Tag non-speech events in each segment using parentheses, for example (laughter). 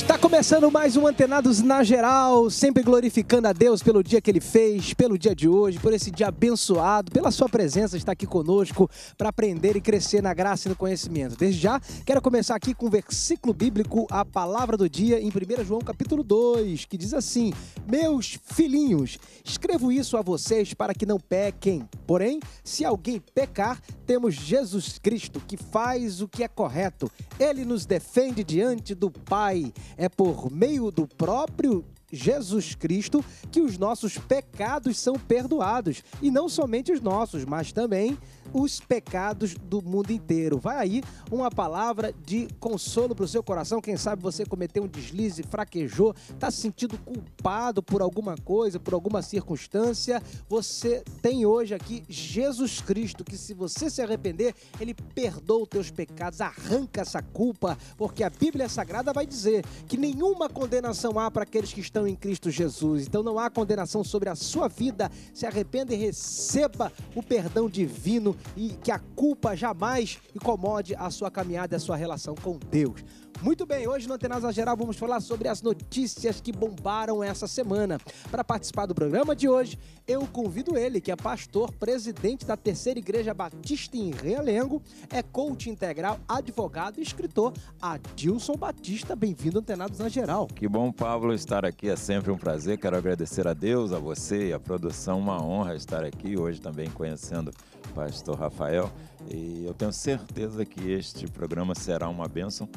Está começando mais um Antenados na Geral, sempre glorificando a Deus pelo dia que ele fez, pelo dia de hoje, por esse dia abençoado, pela sua presença estar aqui conosco para aprender e crescer na graça e no conhecimento. Desde já, quero começar aqui com o um versículo bíblico, a palavra do dia, em 1 João capítulo 2, que diz assim: Meus filhinhos, escrevo isso a vocês para que não pequem. Porém, se alguém pecar, temos Jesus Cristo, que faz o que é correto. Ele nos defende diante do Pai. É por meio do próprio Jesus Cristo que os nossos pecados são perdoados. E não somente os nossos, mas também os pecados do mundo inteiro. Vai aí uma palavra de consolo para o seu coração. Quem sabe você cometeu um deslize, fraquejou, está se sentindo culpado por alguma coisa, por alguma circunstância. Você tem hoje aqui Jesus Cristo, que se você se arrepender, ele perdoa os teus pecados, arranca essa culpa, porque a Bíblia Sagrada vai dizer que nenhuma condenação há para aqueles que estão em Cristo Jesus. Então não há condenação sobre a sua vida. Se arrependa e receba o perdão divino e que a culpa jamais incomode a sua caminhada e a sua relação com Deus. Muito bem, hoje no Antenasa Geral vamos falar sobre as notícias que bombaram essa semana. Para participar do programa de hoje, eu convido ele, que é pastor, presidente da Terceira Igreja Batista em Realengo, é coach integral, advogado e escritor, Adilson Batista. Bem-vindo ao Antenados na Geral. Que bom, Pablo, estar aqui. É sempre um prazer. Quero agradecer a Deus, a você e a produção. Uma honra estar aqui hoje também conhecendo o pastor Rafael. E eu tenho certeza que este programa será uma bênção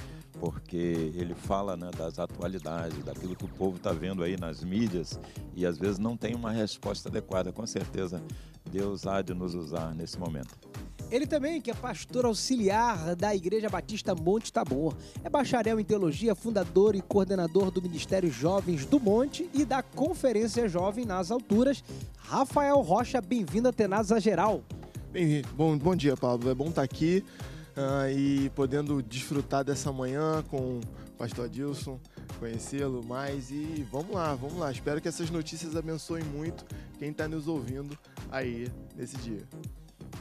porque ele fala né, das atualidades, daquilo que o povo está vendo aí nas mídias e às vezes não tem uma resposta adequada. Com certeza, Deus há de nos usar nesse momento. Ele também, que é pastor auxiliar da Igreja Batista Monte Tabor. É bacharel em teologia, fundador e coordenador do Ministério Jovens do Monte e da Conferência Jovem nas Alturas. Rafael Rocha, bem-vindo à Tenasa Geral. Bem, bom, bom dia, Pablo. É bom estar tá aqui uh, e podendo desfrutar dessa manhã com o pastor Adilson, conhecê-lo mais e vamos lá, vamos lá. Espero que essas notícias abençoem muito quem está nos ouvindo aí nesse dia.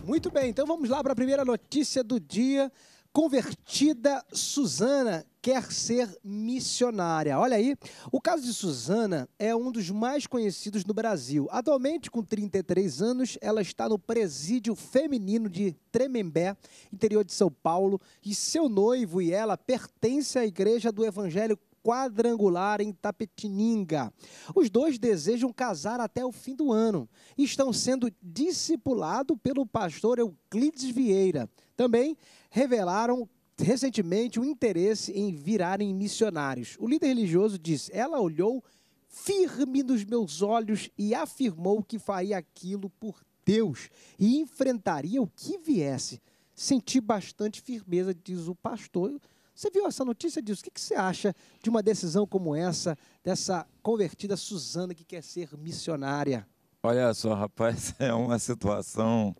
Muito bem, então vamos lá para a primeira notícia do dia. Convertida Susana quer ser missionária. Olha aí, o caso de Susana é um dos mais conhecidos no Brasil. Atualmente, com 33 anos, ela está no presídio feminino de Tremembé, interior de São Paulo, e seu noivo e ela pertencem à igreja do Evangelho quadrangular em Tapetininga. Os dois desejam casar até o fim do ano e estão sendo discipulados pelo pastor Euclides Vieira também revelaram recentemente o interesse em virarem missionários. O líder religioso diz: Ela olhou firme nos meus olhos e afirmou que faria aquilo por Deus e enfrentaria o que viesse. Senti bastante firmeza, diz o pastor. Você viu essa notícia disso? O que você acha de uma decisão como essa, dessa convertida Suzana que quer ser missionária? Olha só, rapaz, (laughs) é uma situação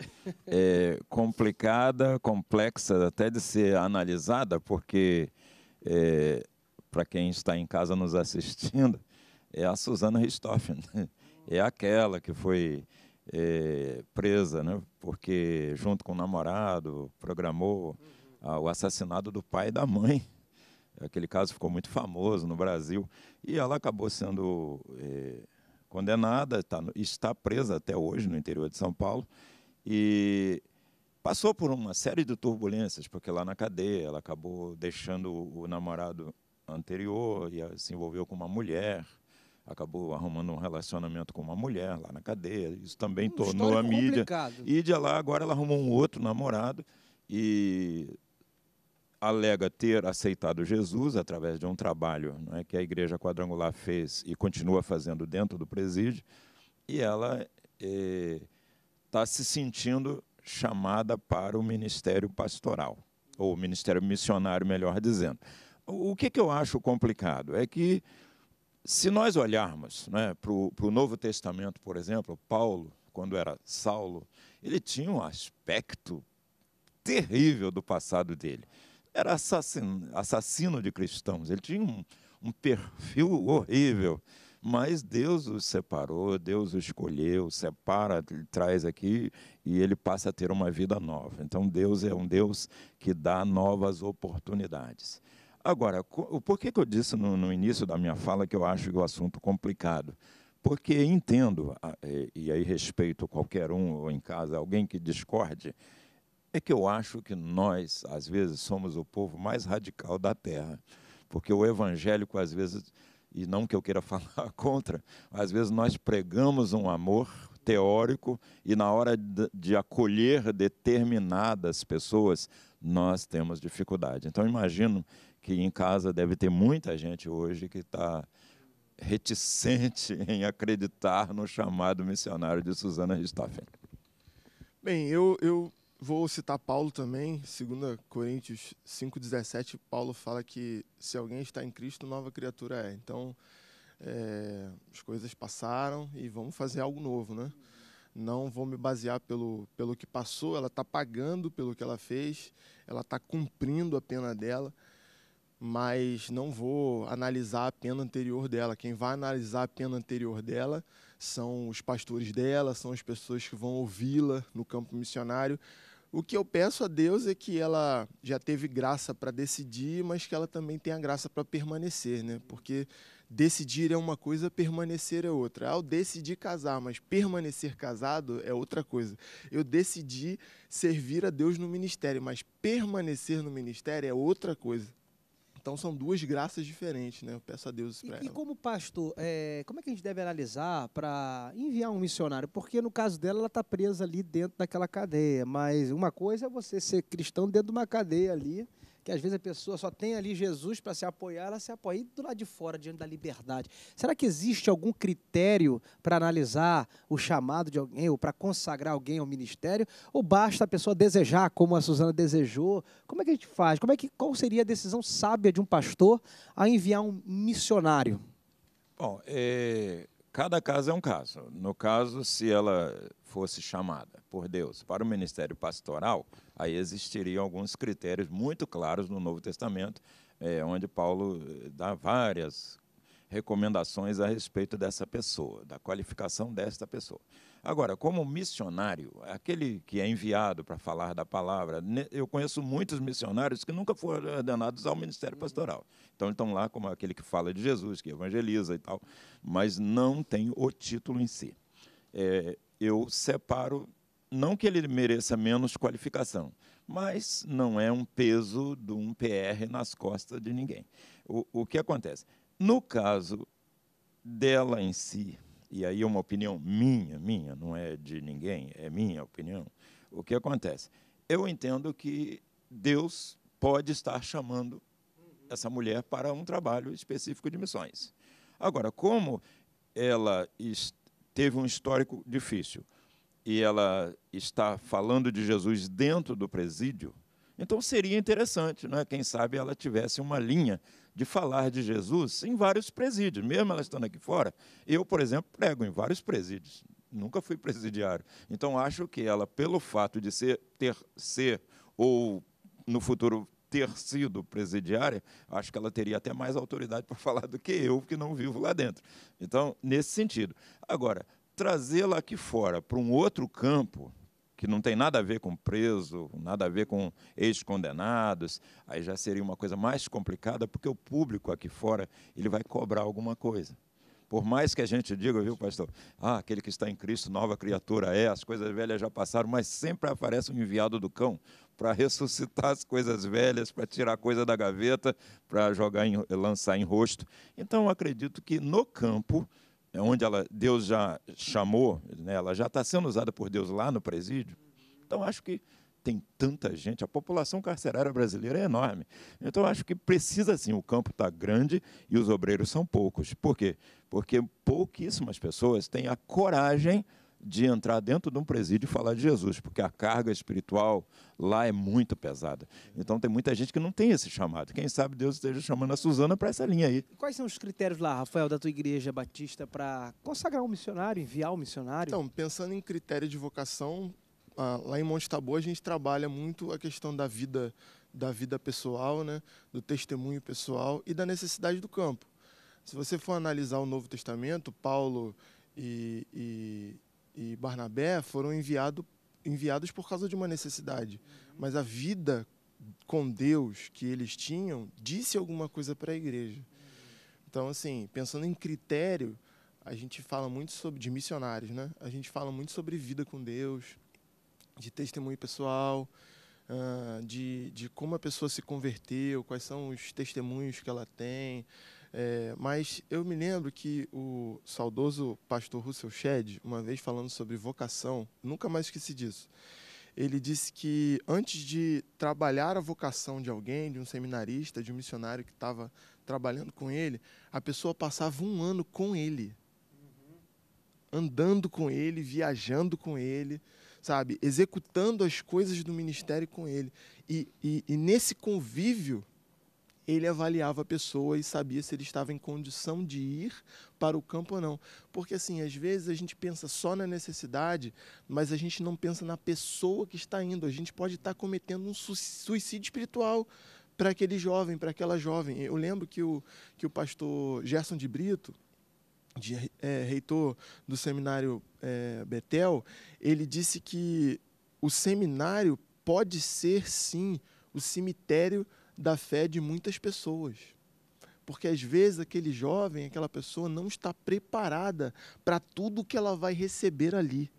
é, complicada, complexa até de ser analisada, porque é, para quem está em casa nos assistindo, (laughs) é a Susana Richthofen, né? é aquela que foi é, presa, né? porque junto com o namorado programou ah, o assassinato do pai e da mãe. Aquele caso ficou muito famoso no Brasil e ela acabou sendo é, condenada, está, está presa até hoje no interior de São Paulo. E passou por uma série de turbulências, porque lá na cadeia ela acabou deixando o namorado anterior e ah, se envolveu com uma mulher, acabou arrumando um relacionamento com uma mulher lá na cadeia. Isso também um tornou a mídia. Complicado. E de lá agora ela arrumou um outro namorado e alega ter aceitado Jesus através de um trabalho é, que a Igreja Quadrangular fez e continua fazendo dentro do presídio, e ela está eh, se sentindo chamada para o ministério pastoral, ou ministério missionário, melhor dizendo. O que, que eu acho complicado é que, se nós olharmos para o é, Novo Testamento, por exemplo, Paulo, quando era Saulo, ele tinha um aspecto terrível do passado dele era assassino, assassino de cristãos. Ele tinha um, um perfil horrível. Mas Deus o separou, Deus o escolheu, separa, traz aqui e ele passa a ter uma vida nova. Então Deus é um Deus que dá novas oportunidades. Agora, por que, que eu disse no, no início da minha fala que eu acho o assunto complicado? Porque entendo, é, e aí respeito qualquer um ou em casa, alguém que discorde, é que eu acho que nós, às vezes, somos o povo mais radical da terra. Porque o evangélico, às vezes, e não que eu queira (laughs) falar contra, às vezes nós pregamos um amor teórico e na hora de acolher determinadas pessoas, nós temos dificuldade. Então, imagino que em casa deve ter muita gente hoje que está reticente (laughs) em acreditar no chamado missionário de Susana Richthofen. Bem, eu, eu Vou citar Paulo também, 2 Coríntios 5,17, Paulo fala que se alguém está em Cristo, nova criatura é. Então, é, as coisas passaram e vamos fazer algo novo, né? Não vou me basear pelo, pelo que passou, ela está pagando pelo que ela fez, ela está cumprindo a pena dela, mas não vou analisar a pena anterior dela. Quem vai analisar a pena anterior dela são os pastores dela, são as pessoas que vão ouvi-la no campo missionário, o que eu peço a Deus é que ela já teve graça para decidir, mas que ela também tenha graça para permanecer, né? Porque decidir é uma coisa, permanecer é outra. Ah, eu decidi casar, mas permanecer casado é outra coisa. Eu decidi servir a Deus no ministério, mas permanecer no ministério é outra coisa. Então são duas graças diferentes, né? Eu peço a Deus para E como pastor, é, como é que a gente deve analisar para enviar um missionário? Porque no caso dela, ela está presa ali dentro daquela cadeia. Mas uma coisa é você ser cristão dentro de uma cadeia ali que às vezes a pessoa só tem ali Jesus para se apoiar, ela se apoia e do lado de fora, diante da liberdade. Será que existe algum critério para analisar o chamado de alguém ou para consagrar alguém ao ministério? Ou basta a pessoa desejar, como a Suzana desejou? Como é que a gente faz? Como é que, qual seria a decisão sábia de um pastor a enviar um missionário? Bom, é, Cada caso é um caso. No caso, se ela fosse chamada por Deus para o ministério pastoral, aí existiriam alguns critérios muito claros no Novo Testamento, é, onde Paulo eh, dá várias recomendações a respeito dessa pessoa, da qualificação desta pessoa. Agora, como missionário, aquele que é enviado para falar da palavra, né, eu conheço muitos missionários que nunca foram ordenados ao ministério uhum. pastoral. Então, estão lá como aquele que fala de Jesus, que evangeliza e tal, mas não tem o título em si. É, eu separo, não que ele mereça menos qualificação, mas não é um peso de um PR nas costas de ninguém. O, o que acontece? No caso dela em si, e aí uma opinião minha, minha, não é de ninguém, é minha opinião, o que acontece? Eu entendo que Deus pode estar chamando essa mulher para um trabalho específico de missões. Agora, como ela teve um histórico difícil e ela está falando de Jesus dentro do presídio, então seria interessante, é quem sabe ela tivesse uma linha de falar de Jesus em vários presídios, mesmo ela estando aqui fora. Eu, por exemplo, prego em vários presídios, nunca fui presidiário. Então, acho que ela, pelo fato de ser, ter, ser ou no futuro ter sido presidiária, acho que ela teria até mais autoridade para (laughs) falar do que eu, que não vivo lá dentro. Então, nesse sentido. Agora, trazê-la aqui fora para um outro campo, que não tem nada a ver com preso, nada a ver com ex-condenados, aí já seria uma coisa mais complicada, porque o público aqui fora ele vai cobrar alguma coisa. Por mais que a gente diga, viu, pastor, ah, aquele que está em Cristo, nova criatura é, as coisas velhas já passaram, mas sempre aparece um enviado do cão para ressuscitar as coisas velhas, para tirar a coisa da gaveta, para jogar em, lançar em rosto. Então, acredito que no campo é onde ela, Deus já chamou, né, ela já está sendo usada por Deus lá no presídio. Então, acho que tem tanta gente, a população carcerária brasileira é enorme. Então, acho que precisa sim, o campo está grande e os obreiros são poucos. Por quê? Porque pouquíssimas pessoas têm a coragem de entrar dentro de um presídio e falar de Jesus, porque a carga espiritual lá é muito pesada. Então tem muita gente que não tem esse chamado. Quem sabe Deus esteja chamando a Suzana para essa linha aí. Quais são os critérios lá, Rafael, da tua igreja batista para consagrar um missionário, enviar um missionário? Então, pensando em critério de vocação, lá em Monte Taboa a gente trabalha muito a questão da vida da vida pessoal, né, do testemunho pessoal e da necessidade do campo. Se você for analisar o Novo Testamento, Paulo e, e e Barnabé foram enviado, enviados por causa de uma necessidade. Uhum. Mas a vida com Deus que eles tinham disse alguma coisa para a igreja. Uhum. Então, assim, pensando em critério, a gente fala muito sobre de missionários, né? A gente fala muito sobre vida com Deus, de testemunho pessoal, ah, de, de como a pessoa se converteu, quais são os testemunhos que ela tem, é, mas eu me lembro que o saudoso pastor Russell Shedd, uma vez falando sobre vocação, nunca mais esqueci disso. Ele disse que antes de trabalhar a vocação de alguém, de um seminarista, de um missionário que estava trabalhando com ele, a pessoa passava um ano com ele, andando com ele, viajando com ele, sabe, executando as coisas do ministério com ele. e, e, e nesse convívio ele avaliava a pessoa e sabia se ele estava em condição de ir para o campo ou não. Porque, assim, às vezes a gente pensa só na necessidade, mas a gente não pensa na pessoa que está indo. A gente pode estar cometendo um suicídio espiritual para aquele jovem, para aquela jovem. Eu lembro que o, que o pastor Gerson de Brito, de, é, reitor do seminário é, Betel, ele disse que o seminário pode ser, sim, o cemitério da fé de muitas pessoas. Porque às vezes aquele jovem, aquela pessoa não está preparada para tudo que ela vai receber ali.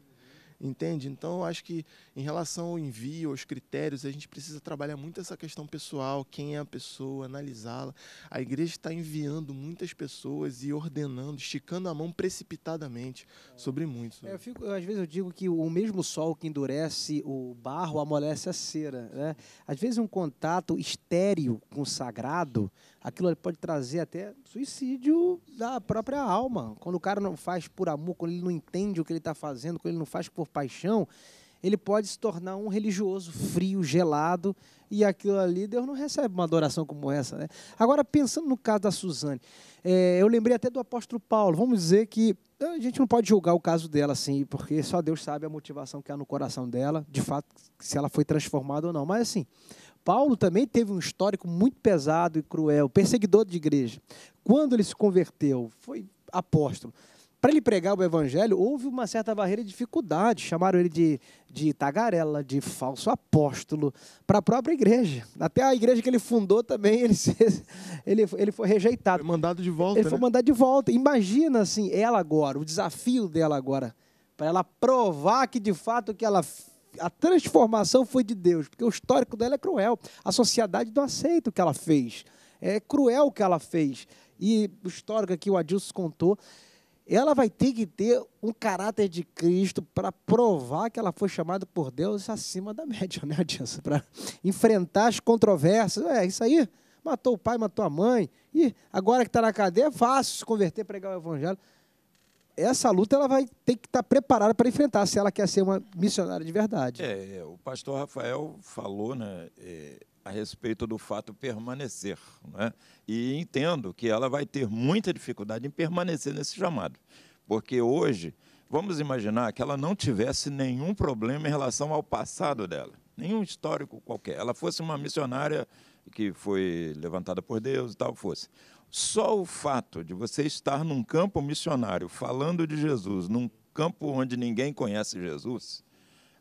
Entende? Então, eu acho que em relação ao envio, aos critérios, a gente precisa trabalhar muito essa questão pessoal, quem é a pessoa, analisá-la. A igreja está enviando muitas pessoas e ordenando, esticando a mão precipitadamente sobre muitos. É, eu fico, eu, às vezes eu digo que o mesmo sol que endurece o barro amolece a cera. Né? Às vezes um contato estéreo com o sagrado aquilo pode trazer até suicídio da própria alma. Quando o cara não faz por amor, quando ele não entende o que ele está fazendo, quando ele não faz por paixão, ele pode se tornar um religioso frio, gelado, e aquilo ali, Deus não recebe uma adoração como essa. Né? Agora, pensando no caso da Suzane, é, eu lembrei até do apóstolo Paulo. Vamos dizer que eh, a gente não pode julgar o caso dela assim, porque só Deus sabe a motivação que há no coração dela, de fato, se ela foi transformada ou não. Mas assim, Paulo também teve um histórico muito pesado e cruel, perseguidor de igreja. Quando ele se converteu, foi apóstolo. Para ele pregar o evangelho, houve uma certa barreira e dificuldade. Chamaram ele de, de tagarela, de falso apóstolo, para a própria igreja. Até a igreja que ele fundou também, ele, se, (laughs) ele, ele foi rejeitado. Foi mandado de volta. Ele né? foi mandado de volta. Imagina, assim, ela agora, o desafio dela agora, para ela provar que de fato que ela a transformação foi de Deus, porque o histórico dela é cruel. A sociedade não aceita o que ela fez. É cruel o que ela fez. E o histórico que o Adilson contou, ela vai ter que ter um caráter de Cristo para provar que ela foi chamada por Deus acima da (laughs) média, né, Adilson? Para enfrentar as controvérsias. É isso aí. Matou o pai, matou a mãe. E agora que está na cadeia, é fácil se converter, pregar o evangelho essa luta ela vai ter que estar tá preparada para enfrentar se ela quer ser uma missionária de verdade. É, é, o pastor Rafael falou né, é, a respeito do fato permanecer. Né? E entendo que ela vai ter muita dificuldade em permanecer nesse chamado. Porque hoje, vamos imaginar que ela não tivesse nenhum problema em relação ao passado dela, nenhum histórico qualquer. Ela fosse uma missionária que foi levantada por Deus e tal, fosse. Só o fato de você estar num campo missionário falando de Jesus, num campo onde ninguém conhece Jesus,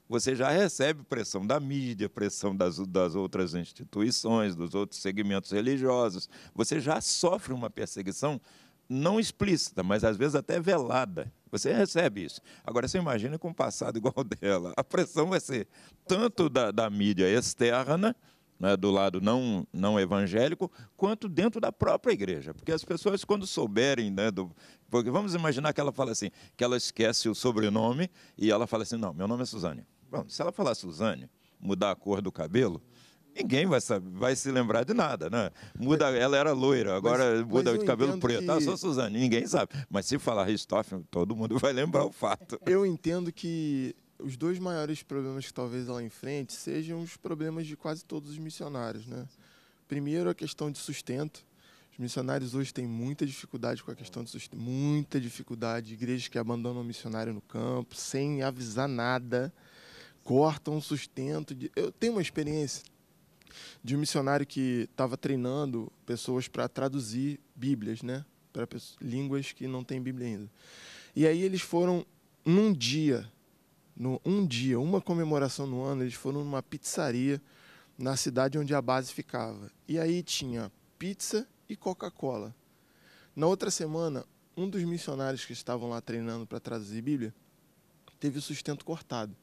você já recebe pressão da mídia, pressão das, das outras instituições, dos outros segmentos religiosos. Você já sofre uma perseguição não explícita, mas às vezes até velada. Você recebe isso. Agora, você imagina com um passado igual dela. A pressão vai ser tanto da, da mídia externa, né, do lado não, não evangélico, quanto dentro da própria igreja. Porque as pessoas, quando souberem, né, do, porque vamos imaginar que ela fala assim, que ela esquece o sobrenome e ela fala assim, não, meu nome é Suzane. Bom, se ela falar Suzane, mudar a cor do cabelo, ninguém vai saber, vai se lembrar de nada, né? Muda, é. ela era loira, agora mas, muda mas de cabelo preto. Ah, que... Ah, sou Suzane, ninguém sabe. Mas se falar Ristoff todo mundo vai lembrar o fato. Eu entendo que os dois maiores problemas que talvez ela enfrente sejam os problemas de quase todos os missionários, né? Primeiro, a questão de sustento. Os missionários hoje têm muita dificuldade com a questão de sustento, muita dificuldade. Igrejas que abandonam o missionário no campo sem avisar nada, cortam o sustento. De... Eu tenho uma experiência de um missionário que estava treinando pessoas para traduzir Bíblias, né? Para pessoas... línguas que não têm Bíblia ainda. E aí eles foram num dia no, um dia, uma comemoração no ano, eles foram numa pizzaria na cidade onde a base ficava. E aí tinha pizza e Coca-Cola. Na outra semana, um dos missionários que estavam lá treinando para traduzir Bíblia teve o sustento cortado.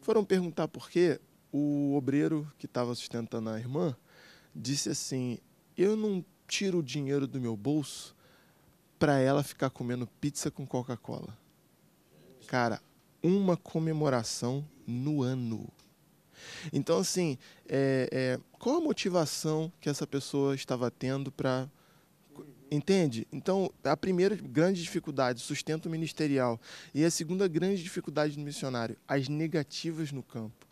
Foram perguntar por quê. O obreiro que estava sustentando a irmã disse assim: Eu não tiro o dinheiro do meu bolso para ela ficar comendo pizza com Coca-Cola. Cara, uma comemoração no ano. Então, assim, é, é, qual a motivação que essa pessoa estava tendo para. Entende? Então, a primeira grande dificuldade, sustento ministerial. E a segunda grande dificuldade do missionário, as negativas no campo.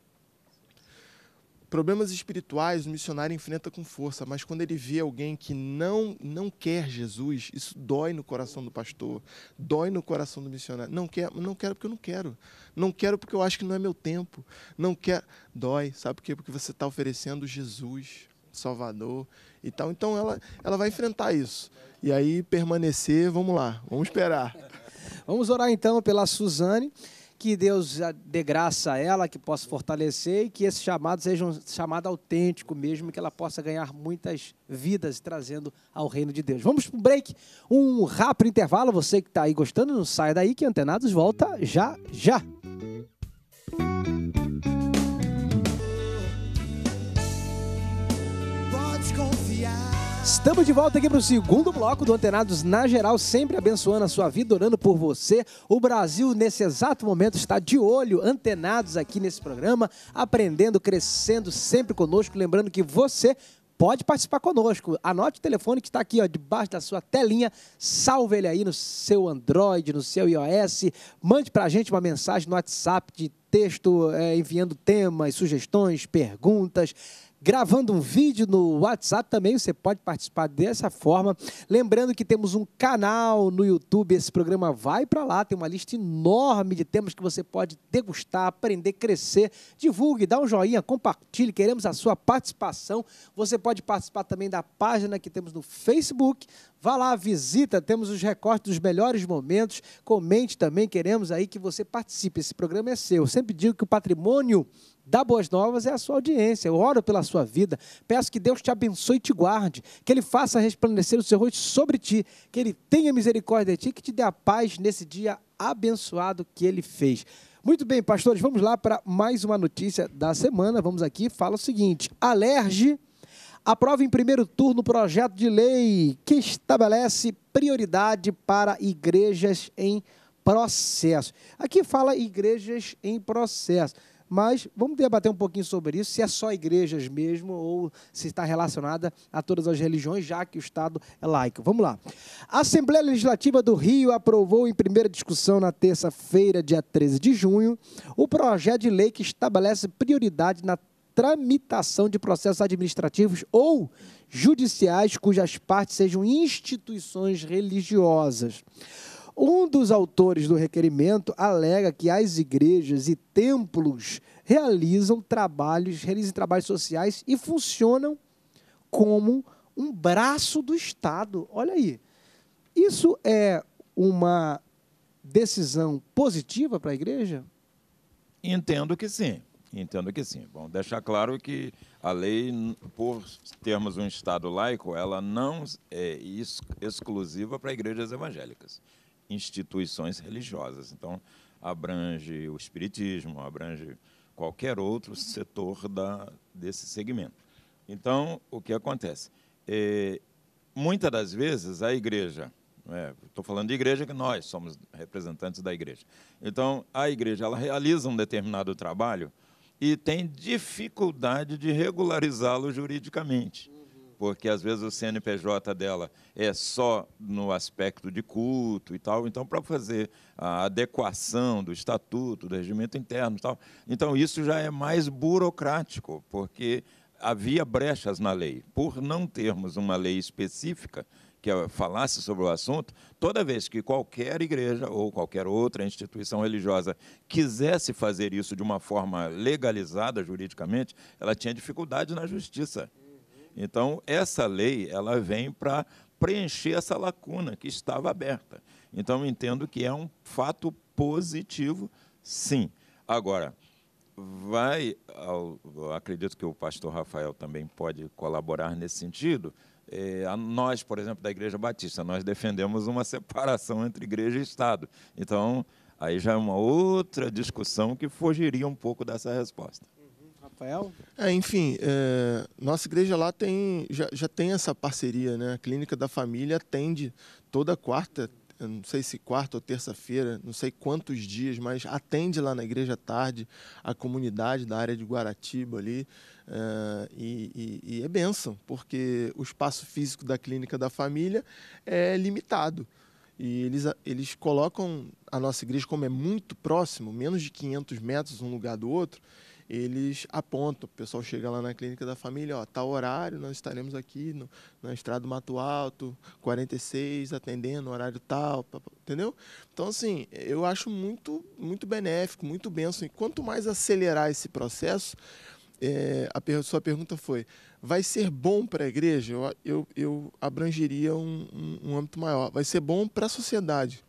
Problemas espirituais o missionário enfrenta com força, mas quando ele vê alguém que não não quer Jesus, isso dói no coração do pastor, dói no coração do missionário. Não quer, não quero porque eu não quero. Não quero porque eu acho que não é meu tempo. Não quer, dói, sabe por quê? Porque você está oferecendo Jesus, Salvador e tal. Então ela ela vai enfrentar isso. E aí permanecer, vamos lá, vamos esperar. Vamos orar então pela Suzane. Que Deus dê graça a ela, que possa fortalecer e que esse chamado seja um chamado autêntico mesmo, que ela possa ganhar muitas vidas trazendo ao reino de Deus. Vamos para um break, um rápido intervalo. Você que está aí gostando, não sai daí que Antenados volta já já. Pode confiar. Estamos de volta aqui para o segundo bloco do Antenados na Geral, sempre abençoando a sua vida, orando por você. O Brasil, nesse exato momento, está de olho, antenados aqui nesse programa, aprendendo, crescendo sempre conosco. Lembrando que você pode participar conosco. Anote o telefone que está aqui, ó, debaixo da sua telinha. Salve ele aí no seu Android, no seu iOS. Mande para a gente uma mensagem no WhatsApp de texto, é, enviando temas, sugestões, perguntas gravando um vídeo no WhatsApp também, você pode participar dessa forma. Lembrando que temos um canal no YouTube, esse programa vai para lá, tem uma lista enorme de temas que você pode degustar, aprender, crescer. Divulgue, dá um joinha, compartilhe, queremos a sua participação. Você pode participar também da página que temos no Facebook. Vá lá, visita, temos os recortes dos melhores momentos. Comente também, queremos aí que você participe. Esse programa é seu. Eu sempre digo que o patrimônio dá boas novas é a sua audiência. Eu oro pela sua vida. Peço que Deus te abençoe e te guarde, que Ele faça resplandecer o seu rosto sobre ti, que Ele tenha misericórdia de ti, que te dê a paz nesse dia abençoado que Ele fez. Muito bem, pastores, vamos lá para mais uma notícia da semana. Vamos aqui, fala o seguinte: Alerge aprova em primeiro turno o projeto de lei que estabelece prioridade para igrejas em processo. Aqui fala igrejas em processo. Mas vamos debater um pouquinho sobre isso, se é só igrejas mesmo ou se está relacionada a todas as religiões, já que o Estado é laico. Vamos lá. A Assembleia Legislativa do Rio aprovou em primeira discussão na terça-feira, dia 13 de junho, o projeto de lei que estabelece prioridade na tramitação de processos administrativos ou judiciais cujas partes sejam instituições religiosas. Um dos autores do requerimento alega que as igrejas e templos realizam trabalhos, realizam trabalhos sociais e funcionam como um braço do Estado. Olha aí. Isso é uma decisão positiva para a igreja? Entendo que sim. Entendo que sim. Bom, deixar claro que a lei, por termos um Estado laico, ela não é exclusiva para igrejas evangélicas instituições religiosas. Então, abrange o espiritismo, abrange qualquer outro setor da, desse segmento. Então, o que acontece? É, muitas das vezes, a igreja, estou né, falando de igreja que nós somos representantes da igreja. Então, a igreja ela realiza um determinado trabalho e tem dificuldade de regularizá-lo juridicamente porque às vezes o CNPJ dela é só no aspecto de culto e tal, então para fazer a adequação do estatuto, do regimento interno e tal, então isso já é mais burocrático, porque havia brechas na lei. Por não termos uma lei específica que falasse sobre o assunto, toda vez que qualquer igreja ou qualquer outra instituição religiosa quisesse fazer isso de uma forma legalizada juridicamente, ela tinha dificuldade na justiça. Então, essa lei ela vem para preencher essa lacuna que estava aberta. Então, entendo que é um fato positivo, sim. Agora, vai, acredito que o pastor Rafael também pode colaborar nesse sentido. É, nós, por exemplo, da Igreja Batista, nós defendemos uma (laughs) separação entre igreja e Estado. Então, aí já é uma outra discussão que fugiria um pouco dessa resposta. Rafael? É, enfim, é, nossa igreja lá tem, já, já tem essa parceria, né? A Clínica da Família atende toda quarta, não sei se quarta ou terça-feira, não sei quantos dias, mas atende lá na igreja tarde a comunidade da área de Guaratiba ali. Uh, e, e, e, é benção, porque o espaço físico da clínica da família é limitado. E eles, eles colocam a nossa igreja, como é muito próximo, menos de 500 metros um lugar do outro, eles apontam. O pessoal chega lá na clínica da família, ó, tal horário, nós estaremos aqui no, na estrada do Mato Alto, 46, atendendo, horário tal, entendeu? Então, assim, eu acho muito, muito benéfico, muito benção. E quanto mais acelerar esse processo, é, a per sua pergunta foi: vai ser bom para a igreja? Eu, eu, eu abrangeria um, um, um âmbito maior. Vai ser bom para a sociedade.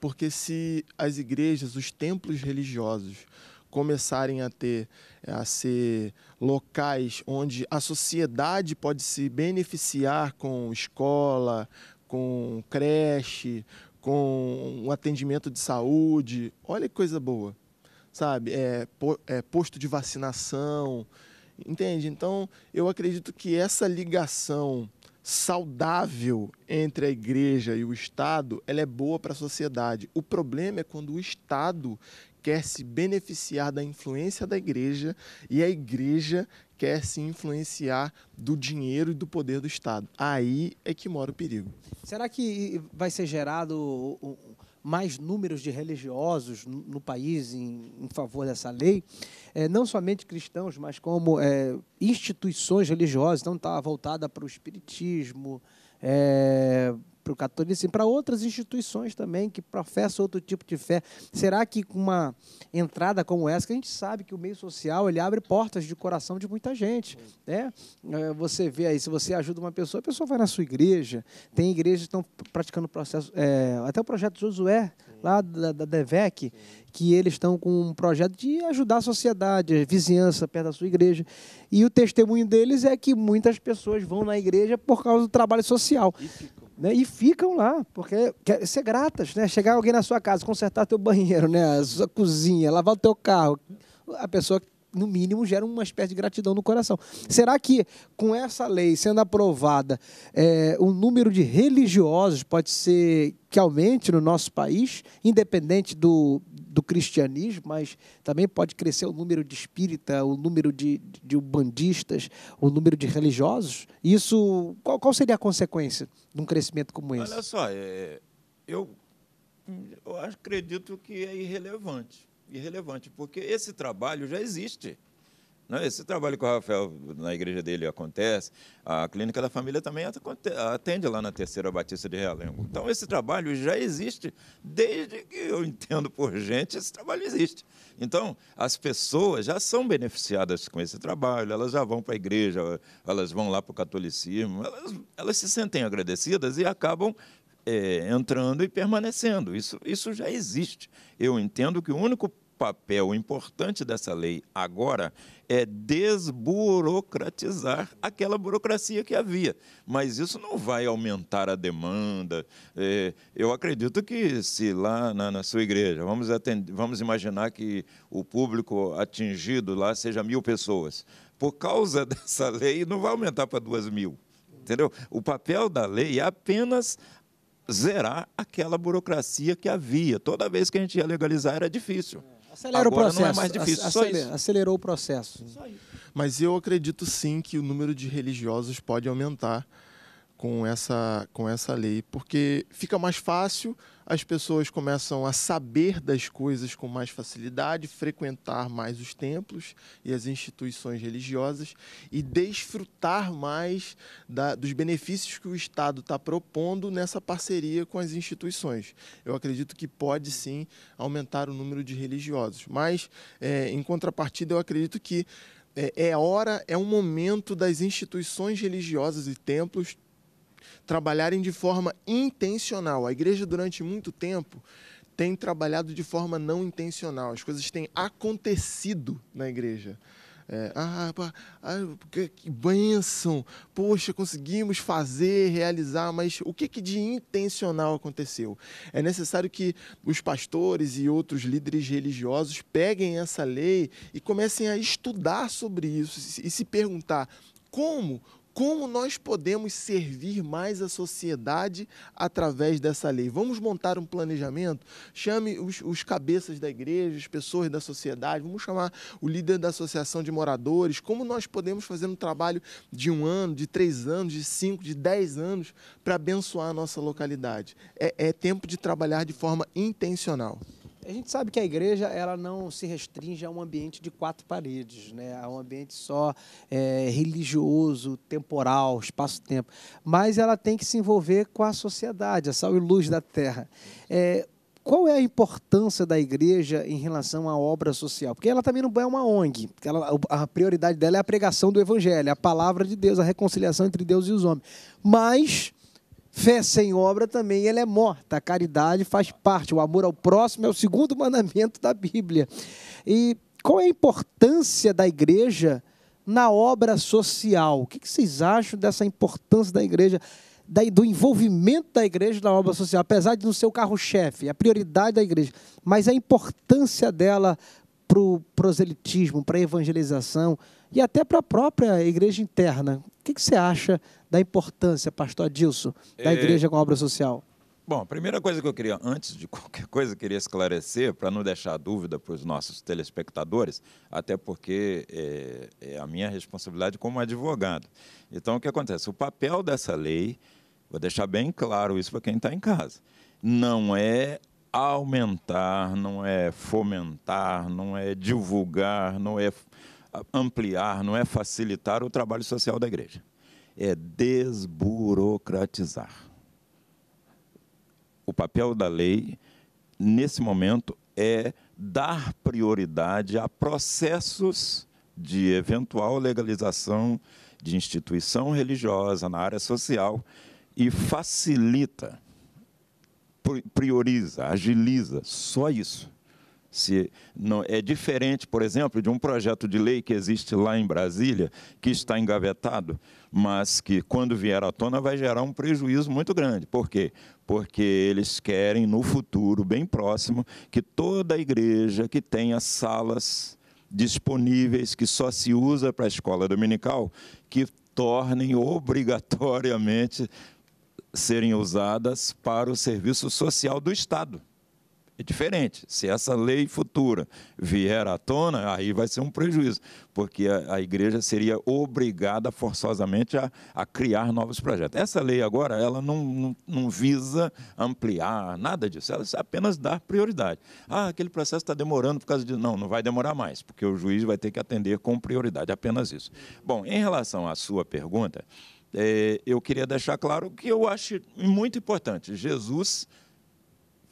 Porque se as igrejas, os templos religiosos, começarem a ter eh, a ser locais onde a sociedade pode se beneficiar com escola, com creche, com um atendimento de saúde. Olha que coisa boa, sabe? É, é posto de vacinação, entende? Então, eu acredito que essa ligação saudável entre a igreja e o Estado, ela é boa para a sociedade. O problema é quando o Estado quer se beneficiar da influência da igreja e a igreja quer se influenciar do dinheiro e do poder do Estado. Aí é que mora o perigo. Será que vai ser gerado mais números de religiosos no país em, em favor dessa lei, é, não somente cristãos, mas como é, instituições religiosas, então está voltada para o espiritismo, é, para o catolicismo, para outras instituições também que professam outro tipo de fé. Será que com uma entrada como essa, que a gente sabe que o meio social ele abre portas de coração de muita gente, né? É, você vê aí, se você ajuda uma pessoa, a pessoa vai na sua igreja. Tem igrejas que estão praticando processo, é, até o projeto Josué lá da, da Devec, que eles estão com um projeto de ajudar a sociedade, a vizinhança perto da sua igreja. E o testemunho deles é que muitas pessoas vão na igreja por causa do trabalho social. E né? E ficam lá, porque quer ser gratas, né? Chegar alguém na sua casa, consertar teu banheiro, né? A sua cozinha, lavar o teu carro. A pessoa no mínimo, gera uma espécie de gratidão no coração. Será que, com essa lei sendo aprovada, é, o número de religiosos pode ser que aumente no nosso país, independente do, do cristianismo, mas também pode crescer o número de espírita, o número de, de, bandistas, o número de religiosos? Isso, qual, qual, seria a consequência de um crescimento como esse? Olha só, é, eu, eu acredito que é irrelevante irrelevante, porque esse trabalho já existe. Né? Esse trabalho que o Rafael, na igreja dele, acontece, a Clínica da Família também atende lá na Terceira Batista de Realengo. Então, esse trabalho já existe, desde que eu (laughs) entendo por gente, esse trabalho existe. Então, as pessoas já são beneficiadas com esse trabalho, elas já vão para a igreja, elas vão lá para o catolicismo, elas, elas se sentem agradecidas e acabam é, entrando e permanecendo. Isso, isso já existe. Eu entendo que o único papel importante dessa lei agora é desburocratizar aquela burocracia que havia. Mas isso não vai aumentar a demanda. É, eu acredito que, se lá na, na sua igreja, vamos, atender, vamos imaginar que o público atingido lá seja mil pessoas. Por causa (laughs) dessa lei, não vai aumentar para duas mil. Entendeu? O papel da lei é apenas zerar aquela burocracia que havia. Toda vez que a gente ia legalizar era difícil. Acelera Agora o processo. Não é mais difícil. Acelera, acelerou o processo. Mas eu acredito sim que o número de religiosos pode aumentar com essa, com essa lei, porque fica mais fácil, as pessoas começam a saber das coisas com mais facilidade, frequentar mais os templos e as instituições religiosas e desfrutar mais da, dos benefícios que o Estado está propondo nessa parceria com as instituições. Eu acredito que pode sim aumentar o número de religiosos, mas é, em contrapartida, eu acredito que é, é hora, é um momento das instituições religiosas e templos trabalharem de forma intencional. A igreja, durante muito tempo, tem trabalhado de forma não intencional. As coisas têm acontecido na igreja. É, ah, ah, que bênção! Poxa, conseguimos fazer, realizar, mas o que, que de intencional aconteceu? É necessário que os pastores e outros líderes religiosos peguem essa lei e comecem a estudar sobre isso e se perguntar como como nós podemos servir mais a sociedade através dessa lei? Vamos montar um planejamento? Chame os, os, cabeças da igreja, as pessoas da sociedade, vamos chamar o líder da associação de moradores. Como nós podemos fazer um trabalho de um ano, de três anos, de cinco, de dez anos para abençoar a nossa localidade? É, é tempo de trabalhar de forma intencional. A gente sabe que a igreja ela não se restringe a um ambiente de quatro paredes, né? a um ambiente só é, religioso, temporal, espaço-tempo. Mas ela tem que se envolver com a sociedade, a sal e luz da terra. É, qual é a importância da igreja em relação à obra social? Porque ela também não é uma ONG. Ela, a prioridade dela é a pregação do evangelho, é a palavra de Deus, a reconciliação entre Deus e os homens. Mas Fé sem obra também ela é morta. A caridade faz parte. O amor ao próximo é o segundo (laughs) mandamento da Bíblia. E qual é a importância da igreja na obra social? O que vocês acham dessa importância da igreja? do envolvimento da igreja na obra social, apesar de não ser o carro-chefe, é a prioridade da igreja, mas a importância dela para o proselitismo, para a evangelização, e até para a própria igreja interna. O que, que, você acha da importância, pastor Adilson, da é... igreja com obra social? Bom, a primeira coisa que eu queria, antes de (laughs) qualquer coisa, queria esclarecer, para não deixar dúvida para os nossos telespectadores, até porque é, é, a minha responsabilidade como advogado. Então, o que acontece? O papel dessa lei, vou deixar bem claro isso para quem está em casa, não é aumentar, não é fomentar, não é divulgar, não é ampliar, não é facilitar o trabalho social da igreja. É desburocratizar. O papel da lei, nesse momento, é dar prioridade a processos de eventual legalização de instituição religiosa na área social e facilita, prioriza, agiliza, só isso. Se não, é diferente, por exemplo, de um projeto de lei que existe lá em Brasília, que está engavetado, mas que, quando vier à tona, vai gerar um prejuízo muito grande. Por quê? Porque eles querem, no futuro, bem próximo, que toda igreja que tenha salas disponíveis, que só se usa para a escola dominical, que tornem obrigatoriamente serem usadas para o serviço social do Estado. É diferente. Se essa lei futura vier à tona, aí vai ser um prejuízo, porque a, a igreja seria obrigada forçosamente a, a, criar novos projetos. Essa lei agora, ela não, não, não visa ampliar nada disso, ela é apenas dá prioridade. Ah, aquele processo está demorando por causa de Não, não vai demorar mais, porque o juiz vai ter que atender com prioridade, apenas isso. Bom, em relação à sua pergunta, é, eu queria deixar claro que eu acho muito importante. Jesus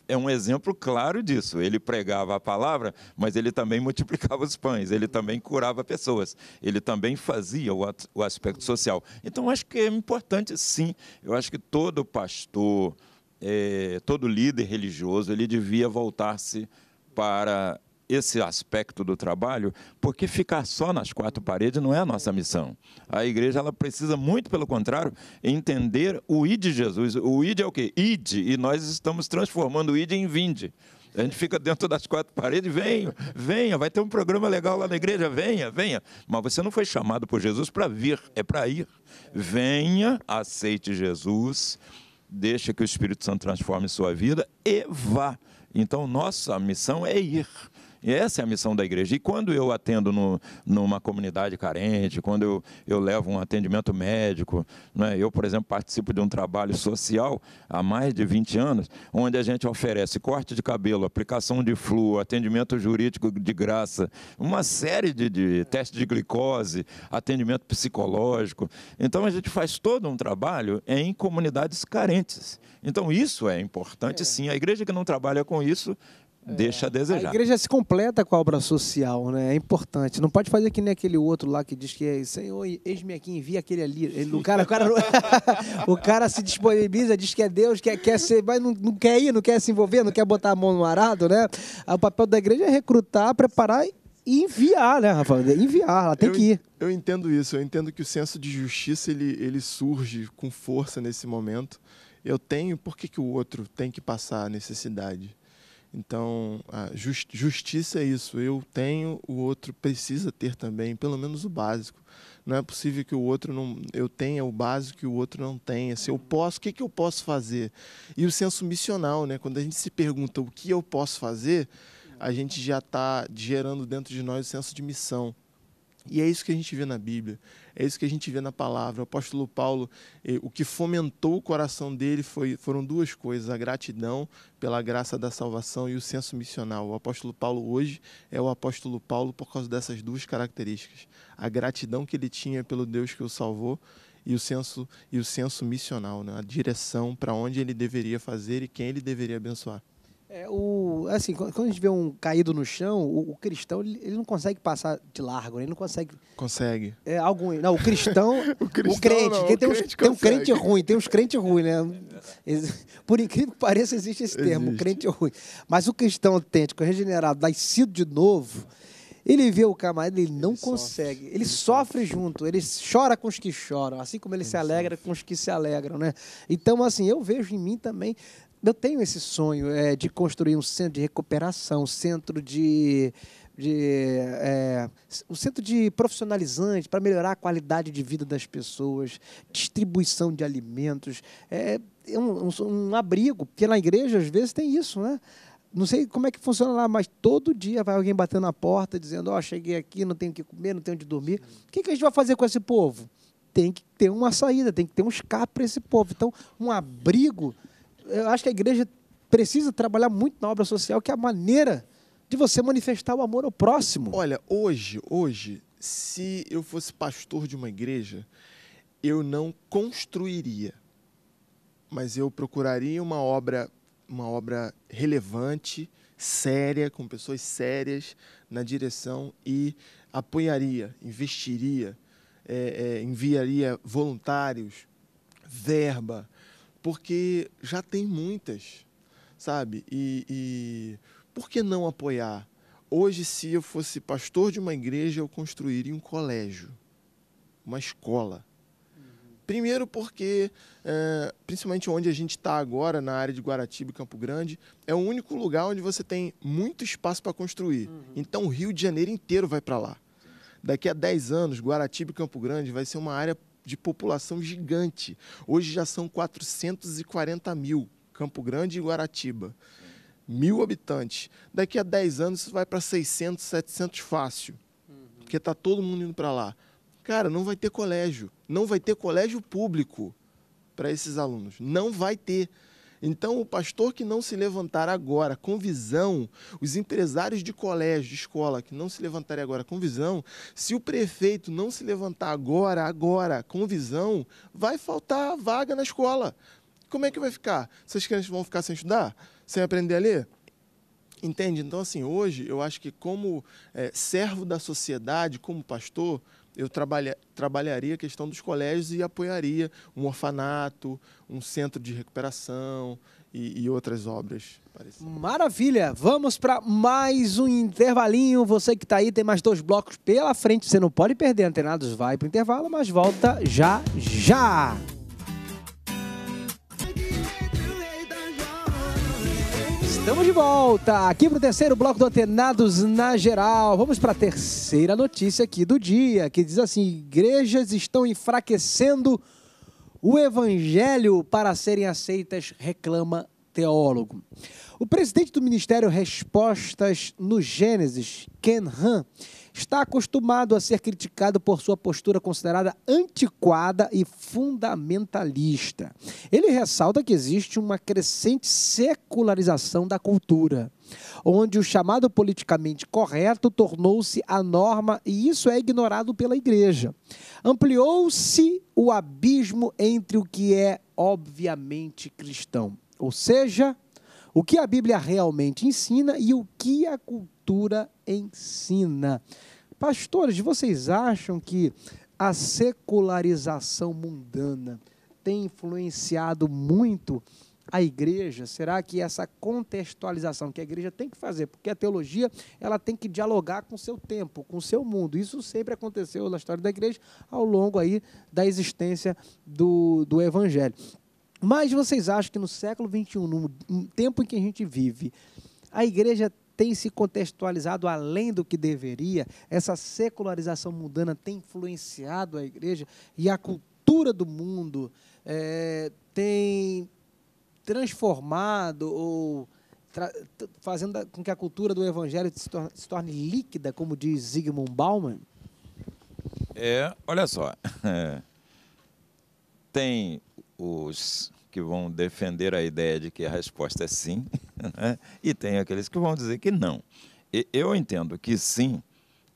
é um exemplo claro disso. Ele pregava a palavra, mas ele também multiplicava os pães, ele também curava pessoas, ele também fazia o, o aspecto social. Então, acho que é importante, sim. Eu acho que todo pastor, é, todo líder religioso, ele devia voltar-se para esse aspecto do trabalho, porque ficar só nas quatro paredes não é a nossa missão. A igreja ela precisa muito, pelo contrário, entender o id de Jesus. O id é o quê? Id, e nós estamos transformando o id em vinde. A gente fica dentro das quatro paredes, venha, venha, vai ter um programa legal lá na igreja, venha, venha. Mas você não foi chamado por Jesus para vir, é para ir. Venha, aceite Jesus, deixa que o Espírito Santo transforme sua vida e vá. Então, nossa missão é ir. E essa é a missão da igreja. E quando eu atendo no, numa comunidade carente, quando eu, eu levo um atendimento médico, né? eu, por exemplo, participo de um trabalho social há mais de 20 anos, onde a gente oferece corte de cabelo, aplicação de flúor, atendimento jurídico de graça, uma série de, de testes de glicose, atendimento psicológico. Então a gente faz todo um trabalho em comunidades carentes. Então isso é importante, é. sim. A igreja que não trabalha com isso, deixa a é, desejar. A igreja se completa com a obra social, né? É importante. Não pode fazer que nem aquele outro lá que diz que é Senhor, eis-me aqui, envia aquele ali. o, cara, o, cara, (laughs) o cara se disponibiliza, diz que é Deus, quer, quer ser, mas não, não quer ir, não quer se envolver, não quer botar a mão no arado, né? O papel da igreja é recrutar, preparar e enviar, né, Rafa? É enviar, ela tem eu, que ir. Eu entendo isso, eu entendo que o senso de justiça ele, ele surge com força nesse momento. Eu tenho, por que, que o outro tem que passar a necessidade? Então, justiça é isso. Eu tenho, o outro precisa ter também, pelo menos o básico. Não é possível que o outro não eu tenha o básico e o outro não tenha. Se eu posso, o que, que eu posso fazer? E o senso missional, né? Quando a gente se pergunta o que eu posso fazer, a gente já está gerando dentro de nós o senso de missão. E é isso que a gente vê na Bíblia, é isso que a gente vê na palavra. O apóstolo Paulo, eh, o que fomentou o coração dele foi, foram duas coisas: a gratidão pela graça da salvação e o senso missional. O apóstolo Paulo hoje é o apóstolo Paulo por causa dessas duas características: a gratidão que ele tinha pelo Deus que o salvou e o senso e o senso missional, né? a direção para onde ele deveria fazer e quem ele deveria abençoar. É, o, assim, quando a gente vê um caído no chão, o, o cristão ele, ele, não consegue passar de largo, né? ele não consegue. Consegue. É, algum, não, o cristão. (laughs) o, cristão o crente. Não, o tem, uns, tem um crente ruim, tem uns crentes ruins, né? É por incrível que pareça, existe esse existe. termo, crente ruim. Mas o cristão autêntico, regenerado, nascido de novo, ele vê o camarada, ele não consegue. Ele sofre junto, ele chora com os que choram, assim como ele, ele se alegra sofre. com os que se alegram, né? Então, assim, eu vejo em mim também eu tenho esse sonho é, de construir um centro de recuperação, um centro de de é, um centro de profissionalizante para melhorar a qualidade de vida das pessoas, distribuição de alimentos, é, é, um, um, um, abrigo, porque na igreja às vezes tem isso, né? Não sei como é que funciona lá, mas todo dia vai alguém batendo na porta dizendo: Ó, oh, cheguei aqui, não tenho o que comer, não tenho onde dormir. O que, que a gente vai fazer com esse povo? Tem que ter uma saída, tem que ter um escape para esse povo. Então, um abrigo eu acho que a igreja precisa trabalhar muito na obra social, que é a maneira de você manifestar o amor ao próximo. Olha, hoje, hoje, se eu fosse pastor de uma igreja, eu não construiria, mas eu procuraria uma obra, uma obra relevante, séria, com pessoas sérias na direção e apoiaria, investiria, é, é, enviaria voluntários, verba, porque já tem muitas, sabe? E, e por que não apoiar? Hoje, se eu fosse pastor de uma igreja, eu construiria um colégio, uma escola. Primeiro porque, é, principalmente onde a gente está agora, na área de Guaratiba e Campo Grande, é o único lugar onde você tem muito espaço para construir. Uhum. Então o Rio de Janeiro inteiro vai para lá. Daqui a 10 anos, Guaratiba e Campo Grande vai ser uma área de população gigante. Hoje já são 440 mil, Campo Grande e Guaratiba. Mil habitantes. Daqui a 10 anos isso vai para 600, 700 fácil. Porque está todo mundo indo para lá. Cara, não vai ter colégio. Não vai ter colégio público para esses alunos. Não vai ter. Então, o pastor que não se levantar agora com visão, os empresários de colégio, de escola que não se levantarem agora com visão, se o prefeito não se levantar agora, agora, com visão, vai faltar vaga na escola. Como é que vai ficar? Essas crianças vão ficar sem estudar? Sem aprender a ler? Entende? Então, assim, hoje eu acho que como é, servo da sociedade, como pastor, eu trabalha, trabalharia a questão dos colégios e apoiaria um orfanato, um centro de recuperação e, e outras obras. Parecidas. Maravilha! Vamos para mais um intervalinho. Você que está aí tem mais dois blocos pela frente. Você não pode perder. Antenados vai para o intervalo, mas volta já já! Estamos de volta aqui para o terceiro bloco do Atenados na Geral. Vamos para a terceira notícia aqui do dia, que diz assim: igrejas estão enfraquecendo o evangelho para serem aceitas, reclama teólogo. O presidente do Ministério Respostas no Gênesis, Ken Han, está acostumado a ser criticado por sua postura considerada antiquada e fundamentalista. Ele ressalta que existe uma crescente secularização da cultura, onde o chamado politicamente correto tornou-se a norma e isso é ignorado pela igreja. Ampliou-se o abismo entre o que é obviamente cristão, ou seja, o que a Bíblia realmente ensina e o que a cultura ensina. Pastores, vocês acham que a secularização mundana tem influenciado muito a igreja? Será que essa contextualização que a igreja tem que fazer, porque a teologia ela tem que dialogar com o seu tempo, com o seu mundo. Isso sempre aconteceu na história da igreja ao longo aí da existência do, do evangelho. Mas vocês acham que no século XXI, no tempo em que a gente vive, a igreja tem se contextualizado além do que deveria? Essa secularização mundana tem influenciado a igreja e a cultura do mundo é, tem transformado ou fazendo com que a cultura do evangelho se torne, se torne líquida, como diz Zygmunt Bauman? É, olha só. (laughs) É, tem os que vão defender a ideia de que a resposta é sim, (laughs) né? e tem aqueles que vão dizer que não. E eu entendo que sim,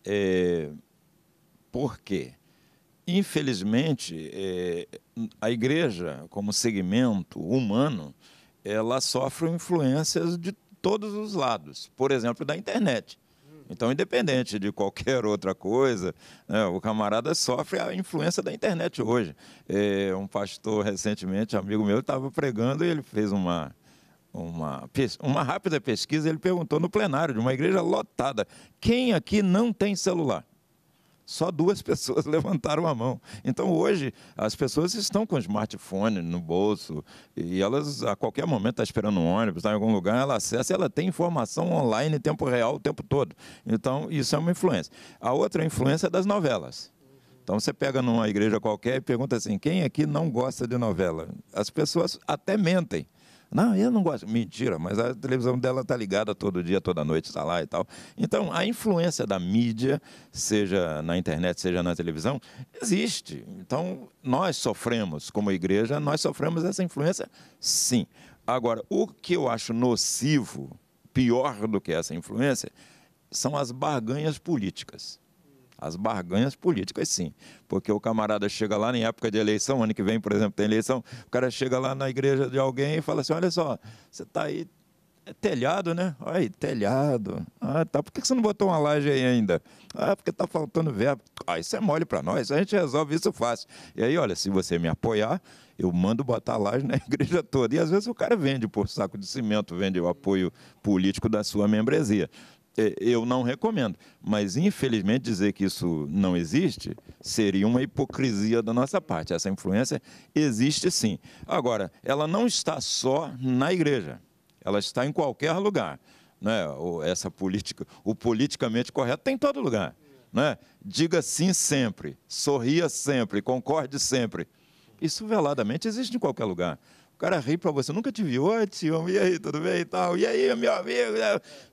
é, porque, infelizmente, é, a igreja, como segmento humano, ela sofre influências de todos os lados, por exemplo, da internet. Então, independente de qualquer outra coisa, né, o camarada sofre a influência da internet hoje. É, um pastor recentemente, amigo meu, estava pregando e ele fez uma, uma, uma rápida pesquisa. Ele perguntou no plenário de uma igreja lotada: quem aqui não tem celular? Só duas (laughs) pessoas levantaram a mão. Então hoje as pessoas estão com o smartphone no bolso e elas a qualquer momento estão tá esperando um ônibus, está em algum lugar, ela acessa, ela tem informação online em tempo real o tempo todo. Então isso é uma influência. A outra influência é das novelas. Então você pega numa igreja qualquer e pergunta assim: quem aqui não gosta de novela? As pessoas até mentem. Não, eu não gosto. Mentira, mas a televisão dela está ligada todo dia, toda noite, está lá e tal. Então, a influência da mídia, seja na internet, seja na televisão, existe. Então, nós sofremos, como igreja, nós sofremos essa influência, sim. Agora, o que eu acho nocivo, pior do que essa influência, são as barganhas políticas. As barganhas políticas, sim. Porque o camarada chega lá em época de eleição, ano que vem, por exemplo, tem eleição, o cara chega lá na igreja de alguém e fala assim: olha só, você está aí. É telhado, né? Olha aí, telhado. Ah, tá. Por que você não botou uma laje aí ainda? Ah, porque tá faltando verbo. Ah, isso é mole para nós. A gente resolve isso fácil. E aí, olha, se você me apoiar, eu mando botar laje na (laughs) igreja toda. E às vezes o cara vende por saco de cimento, vende o apoio político da sua membresia. É, eu não recomendo. Mas, infelizmente, dizer que isso não existe seria uma hipocrisia da nossa parte. Essa influência existe sim. Agora, ela não está só na igreja, ela está em qualquer lugar. Né? Essa política, o politicamente correto tem em todo lugar. Né? Diga sim sempre, sorria sempre, concorde sempre. Isso veladamente existe em qualquer lugar. O cara ri para você, nunca te viu, oi, oh, e aí, tudo bem e tal, e aí, meu amigo?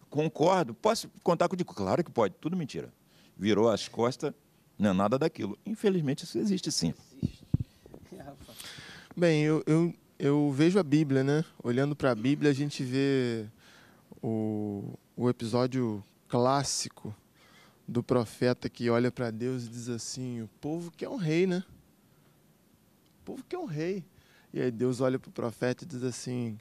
concordo. Posso contar Dico? Claro que pode, tudo mentira. Virou as costas, não é nada daquilo. Infelizmente, isso existe sim. (laughs) Bem, eu, eu, eu vejo a Bíblia, né? Olhando para a Bíblia, a gente vê o, o episódio clássico do profeta que olha para Deus e diz assim: O povo quer um rei, né? O povo quer um rei. E aí Deus olha para o profeta e diz assim: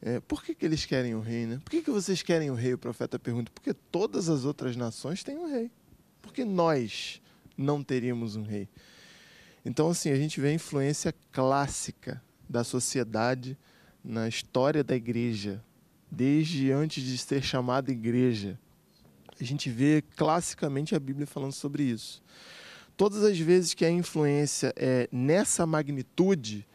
é, por que, que eles querem o rei? Né? Por que, que vocês querem o rei? O profeta pergunta. Porque todas as outras nações têm um rei. Por que nós não teríamos um rei? Então, assim, a gente vê a influência clássica da sociedade na história da igreja, desde antes de ser chamada igreja. A gente vê classicamente a Bíblia falando sobre isso. Todas as vezes que a influência é nessa magnitude,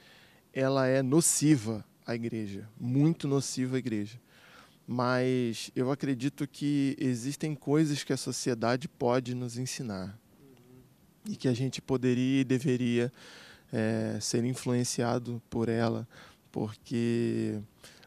ela é nociva a igreja, muito nocivo à igreja. Mas eu acredito que existem coisas que a sociedade pode nos ensinar e que a gente poderia e deveria é, ser influenciado por ela, porque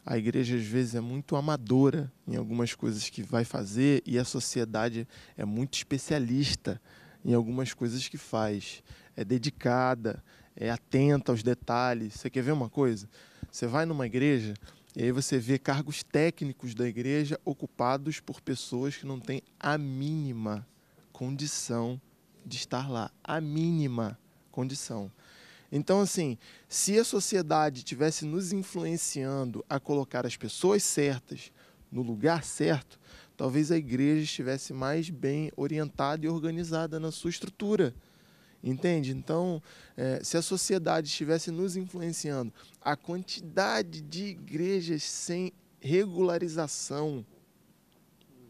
a igreja às vezes é muito amadora em algumas coisas que vai fazer e a sociedade é muito especialista em algumas coisas que faz. É dedicada, é atenta aos detalhes. Você quer ver uma coisa? Você vai numa igreja e aí você vê cargos técnicos da igreja ocupados por pessoas que não têm a mínima condição de estar lá, a mínima condição. Então, assim, se a sociedade tivesse nos influenciando a colocar as pessoas certas no lugar certo, talvez a igreja estivesse mais bem orientada e organizada na sua estrutura. Entende? Então, é, se a sociedade estivesse nos influenciando, a quantidade de igrejas sem regularização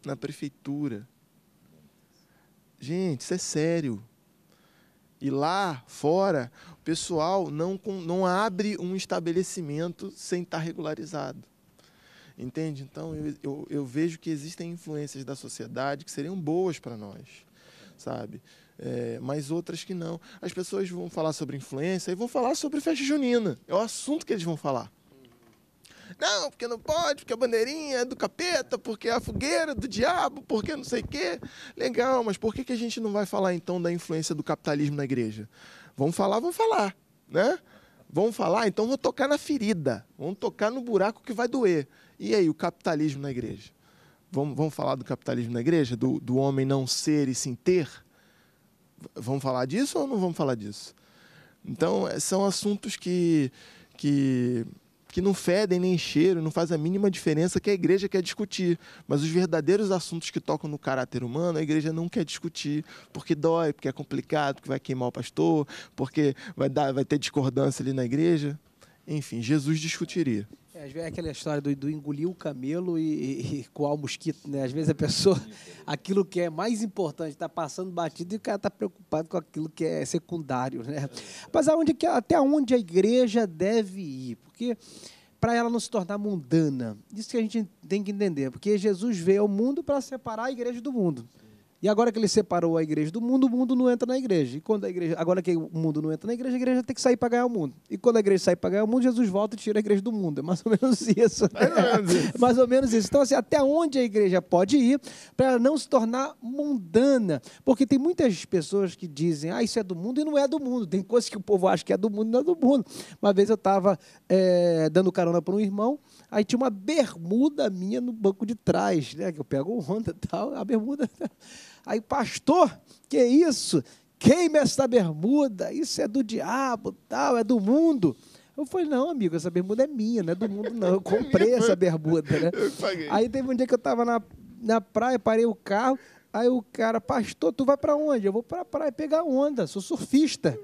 na prefeitura. Gente, isso é sério. E lá fora, o pessoal não, não abre um estabelecimento sem estar regularizado. Entende? Então, eu, eu, eu vejo que existem influências da sociedade que seriam boas para nós sabe? É, mas outras que não. As pessoas vão falar sobre influência e vão falar sobre festa junina. É o assunto que eles vão falar. Não, porque não pode, porque a bandeirinha é do capeta, porque é a fogueira do diabo, porque não sei o quê. Legal, mas por que, que a gente não vai falar então da influência do capitalismo na igreja? Vamos falar, vamos falar, né? Vamos falar, então vou tocar na ferida, vamos tocar no buraco que vai doer. E aí, o capitalismo na igreja? Vamos, vamos falar do capitalismo na igreja? Do, do homem não ser e sim ter? Vamos falar disso ou não vamos falar disso? Então, eh, são assuntos que, que, que não fedem nem cheiro, não faz a mínima diferença que a igreja quer discutir. Mas os verdadeiros assuntos que tocam no caráter humano, a igreja não quer discutir, porque dói, porque é complicado, porque vai queimar o pastor, porque vai, dar, vai ter discordância ali na igreja. Enfim, Jesus discutiria. É, às vezes é aquela história do, do engolir o camelo e, e, e, coar o mosquito, né? Às vezes a pessoa, aquilo que é mais importante, está passando batido e o cara está preocupado com aquilo que é secundário, né? Mas aonde, até onde a igreja deve ir? Porque para ela não se tornar mundana. Isso que a gente tem que entender, porque Jesus veio ao mundo para separar a igreja do mundo. E agora que ele separou a igreja do mundo, o mundo não entra na igreja. E quando a igreja, agora que o mundo não entra na igreja, a igreja tem que sair para ganhar o mundo. E quando a igreja sai para ganhar o mundo, Jesus volta e tira a igreja do mundo. É mais ou menos (laughs) isso. Mais, ou, menos isso. (laughs) mais ou menos isso. Então, assim, até onde a igreja pode ir para não se tornar mundana? Porque tem muitas pessoas que dizem, ah, isso é do mundo e não é do mundo. Tem coisas que o povo acha que é do mundo e não é do mundo. Uma vez eu estava é, eh, dando carona para um irmão, aí tinha uma bermuda minha no banco de trás, né? Que eu pego o Honda e tal, a bermuda. Aí, pastor, que isso? Queima essa bermuda, isso é do diabo, tal, é do mundo. Eu falei, não, amigo, essa bermuda é minha, não é do mundo, não. Eu (laughs) é comprei essa bermuda, né? Aí teve um dia que eu estava na, na praia, parei o carro, aí o cara, pastor, tu vai para onde? Eu vou para a praia pegar onda, sou surfista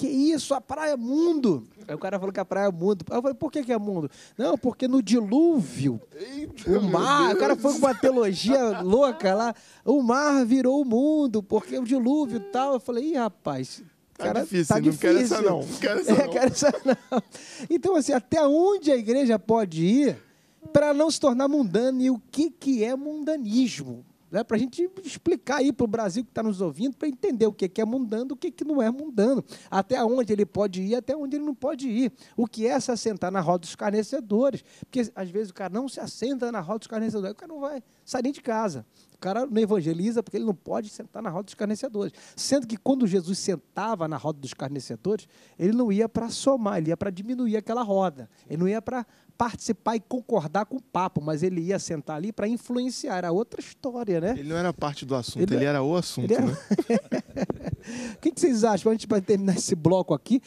que isso, a praia é mundo. Aí o cara falou que a praia é mundo. Aí eu falei, por que, que é mundo? Não, porque no dilúvio, Eita, o mar, o cara foi com uma teologia louca lá, o mar virou o mundo, porque o dilúvio e tal. Eu falei, ih, rapaz, tá Cara, tá difícil, tá não quero essa não. não quero (laughs) essa, é, Quero essa não. Então, assim, até onde a igreja pode ir para não se tornar mundana? E o que, que é mundanismo? né, para a gente explicar aí para o Brasil que está nos ouvindo, para entender o que, é mundano, o que, que não é mundano, até onde ele pode ir, até onde ele não pode ir, o que é se assentar na roda dos carnecedores, porque às vezes o cara não se assenta na roda dos carnecedores, o cara não vai sair de casa, cara não evangeliza porque ele não pode sentar na roda dos carnecedores. Sendo que quando Jesus sentava na roda dos carnecedores, ele não ia para somar, ele ia para diminuir aquela roda. Ele não ia para participar e concordar com o papo, mas ele ia sentar ali para influenciar. Era outra história, né? Ele não era parte do assunto, ele, ele é- era o assunto, era... É- né? (laughs) o que, vocês acham? A gente vai terminar esse bloco aqui,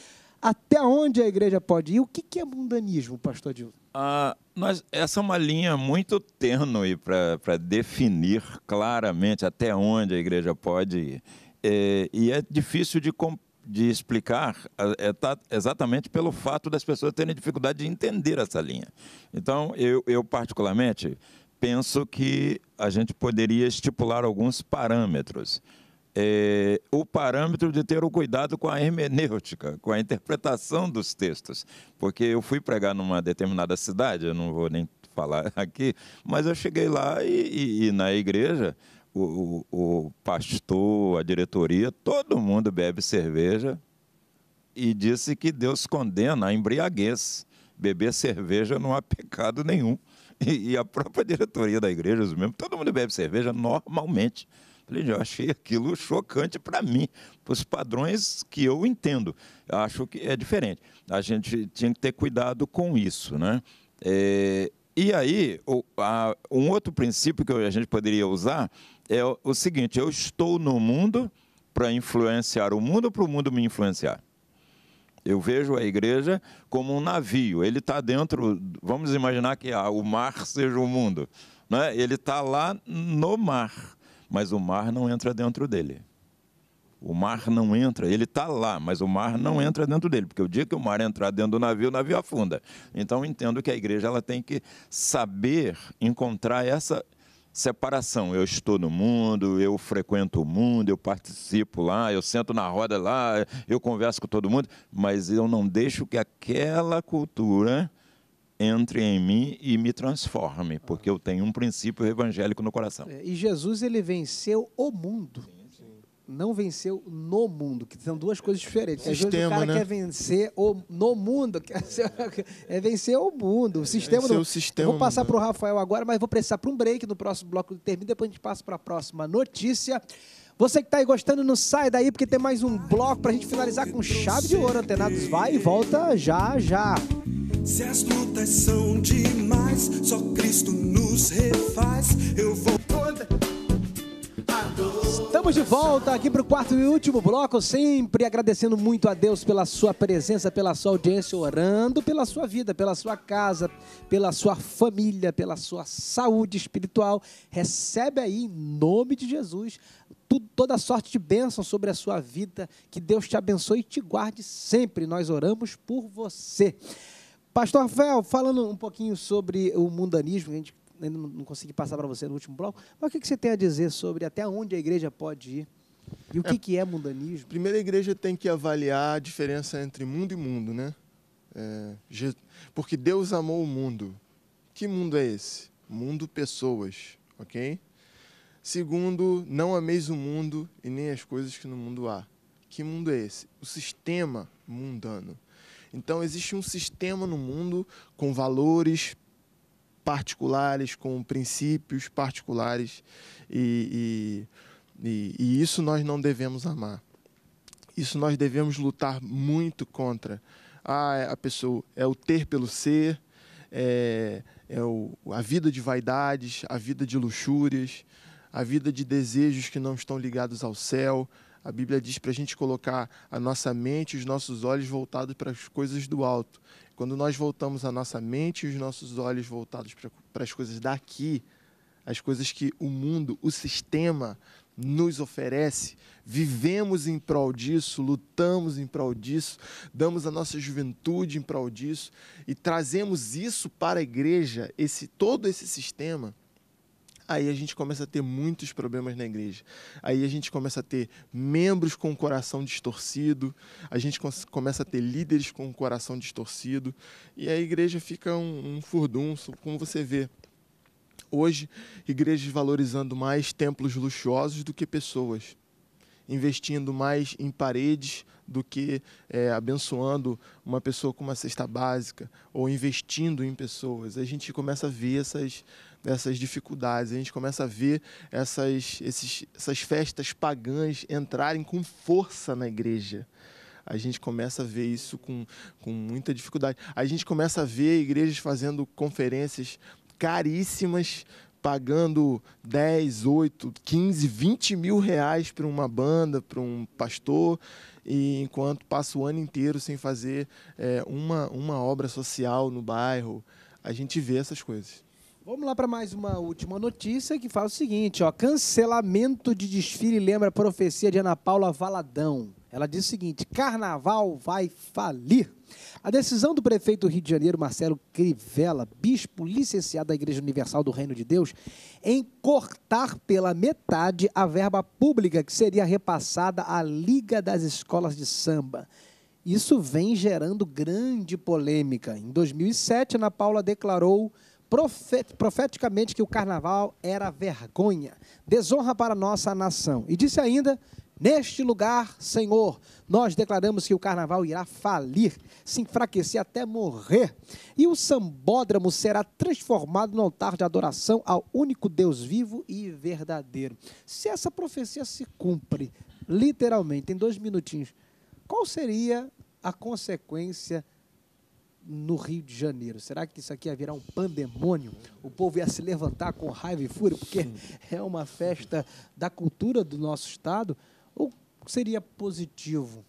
até onde a igreja pode ir? O que é mundanismo, pastor Dilson? Ah, essa é uma linha muito tênue para definir claramente até onde a igreja pode ir. É, e é difícil de, de explicar é, tá, exatamente pelo fato das pessoas terem dificuldade de entender essa linha. Então, eu, eu particularmente penso que a gente poderia estipular alguns parâmetros é, o parâmetro de ter o cuidado com a hermenêutica, com a interpretação dos textos. Porque eu fui pregar numa determinada cidade, eu não vou nem falar (laughs) aqui, mas eu cheguei lá e, e, e na igreja, o, o, o pastor, a diretoria, todo mundo bebe cerveja e disse que Deus condena a embriaguez. Beber cerveja não há pecado nenhum. E, e a própria diretoria da igreja, os membros, todo mundo bebe cerveja normalmente. Falei, eu achei aquilo chocante para mim, para os padrões que eu entendo. Eu acho que é diferente. A gente tinha que ter cuidado com isso. Né? É, e aí, o, a, um outro princípio que a gente poderia usar é o, o seguinte: eu estou no mundo para influenciar o mundo para o mundo me influenciar. Eu vejo a igreja como um navio. Ele está dentro. Vamos imaginar que ah, o mar seja o mundo. Né? Ele está lá no mar mas o mar não entra dentro dele. O mar não entra, ele está lá, mas o mar não entra dentro dele, porque o dia que o mar entrar dentro do navio, o navio afunda. Então entendo que a igreja ela tem que saber encontrar essa separação. Eu estou no mundo, eu frequento o mundo, eu participo lá, eu sento na roda lá, eu converso com todo mundo, mas eu não deixo que aquela cultura entre em mim e me transforme, porque eu tenho um princípio evangélico no coração. É, e Jesus ele venceu o mundo. Não venceu no mundo, que são duas coisas diferentes. É, sistema, o cara né? quer vencer o, no mundo, quer é vencer o mundo, o sistema do. O sistema vou passar para o Rafael agora, mas vou precisar para um break no próximo bloco que termina, depois a gente passa para a próxima notícia. Você que está aí gostando, não sai daí, porque tem mais um bloco para a gente finalizar com chave de ouro. Antenados vai e volta já já. Se as lutas são demais, só Cristo nos refaz. Eu vou. Estamos de volta aqui para o quarto e último bloco, sempre agradecendo muito a Deus pela sua presença, pela sua audiência, orando pela sua vida, pela sua casa, pela sua família, pela sua saúde espiritual. Recebe aí, em nome de Jesus, tudo, toda sorte de bênção sobre a sua vida. Que Deus te abençoe e te guarde sempre. Nós oramos por você. Pastor Rafael, falando um pouquinho sobre o mundanismo, a gente ainda não consegui passar para você no último bloco, mas o que, você tem a dizer sobre até onde a igreja pode ir? E o é, que é, que é mundanismo? Primeiro, a igreja tem que avaliar a diferença entre mundo e mundo, né? É, porque Deus amou o mundo. Que mundo é esse? Mundo pessoas, ok? Segundo, não ameis o mundo e nem as coisas que no mundo há. Que mundo é esse? O sistema mundano. Então, existe um sistema no mundo com valores particulares, com princípios particulares, e, e, e, e isso nós não devemos amar. Isso nós devemos lutar muito contra. Ah, é, a pessoa é o ter pelo ser, é, é o, a vida de vaidades, a vida de luxúrias, a vida de desejos que não estão ligados ao céu, a Bíblia diz para a gente colocar a nossa mente e os nossos olhos voltados para as coisas do alto. Quando nós voltamos a nossa mente e os nossos olhos voltados para, as coisas daqui, as coisas que o mundo, o sistema nos oferece, vivemos em prol disso, lutamos em prol disso, damos a nossa juventude em prol disso e trazemos isso para a igreja, esse todo esse sistema aí a gente começa a ter muitos problemas na igreja. Aí a gente começa a ter membros com o coração distorcido, a gente começa a ter líderes com o coração distorcido, e a igreja fica um, um furdunço, como você vê. Hoje, igrejas valorizando mais templos luxuosos do que pessoas, investindo mais em paredes do que é, abençoando uma pessoa com uma cesta básica ou investindo em pessoas. A gente começa a ver essas essas dificuldades, a gente começa a ver essas, esses, essas festas pagãs entrarem com força na igreja a gente começa a ver isso com, com muita dificuldade. A gente começa a ver igrejas fazendo conferências caríssimas, pagando 10, 8, 15, 20 mil reais para uma banda, para um pastor, e enquanto passa o ano inteiro sem fazer é, uma, uma obra social no bairro. A gente vê essas coisas. Vamos lá para mais uma última notícia que fala o seguinte, ó, cancelamento de desfile lembra a profecia de Ana Paula Valadão. Ela diz o seguinte: Carnaval vai falir. A decisão do prefeito do Rio de Janeiro, Marcelo Crivella, bispo licenciado da Igreja Universal do Reino de Deus, em cortar pela metade a verba pública que seria repassada à Liga das Escolas de Samba. Isso vem gerando grande polêmica. Em 2007, Ana Paula declarou profeticamente que o carnaval era vergonha, desonra para nossa nação. E disse ainda: Neste lugar, Senhor, nós declaramos que o carnaval irá falir, se enfraquecer até morrer, e o sambódromo será transformado no altar de adoração ao único Deus vivo e verdadeiro. Se essa profecia se cumpre, literalmente, em dois minutinhos, qual seria a consequência no Rio de Janeiro. Será que isso aqui ia virar um pandemônio? O povo ia se levantar com raiva e fúria, porque é uma festa da cultura do nosso Estado? Ou seria positivo?